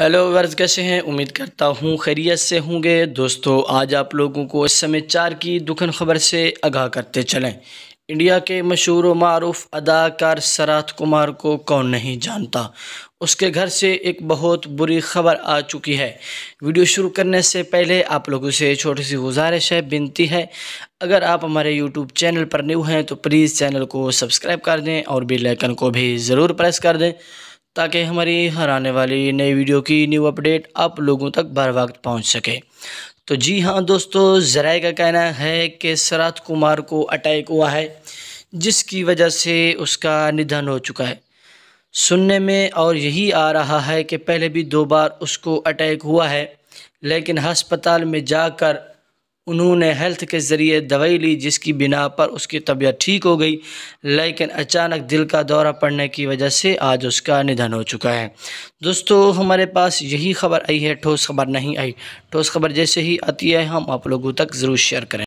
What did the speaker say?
hello verge कैसे हैं उम्मीद करता हूँ खैरियत से होंगे दोस्तों आज आप लोगों को इस समय चार की दुखन खबर से आगाह करते चलें इंडिया के मशहूर मरूफ अदाकार सराथ कुमार को कौन नहीं जानता उसके घर से एक बहुत बुरी खबर आ चुकी है वीडियो शुरू करने से पहले आप लोगों से छोटी सी गुजारिश है बिनती है अगर आप हमारे यूट्यूब चैनल पर न्यू हैं तो प्लीज़ चैनल को सब्सक्राइब कर दें और बेल को भी ज़रूर प्रेस कर दें ताकि हमारी हर आने वाली नई वीडियो की न्यू अपडेट आप लोगों तक बर वक्त पहुँच सके तो जी हाँ दोस्तों जराए का कहना है कि शरत कुमार को अटैक हुआ है जिसकी वजह से उसका निधन हो चुका है सुनने में और यही आ रहा है कि पहले भी दो बार उसको अटैक हुआ है लेकिन हस्पताल में जाकर उन्होंने हेल्थ के ज़रिए दवाई ली जिसकी बिना पर उसकी तबीयत ठीक हो गई लेकिन अचानक दिल का दौरा पड़ने की वजह से आज उसका निधन हो चुका है दोस्तों हमारे पास यही खबर आई है ठोस खबर नहीं आई ठोस खबर जैसे ही आती है हम आप लोगों तक ज़रूर शेयर करें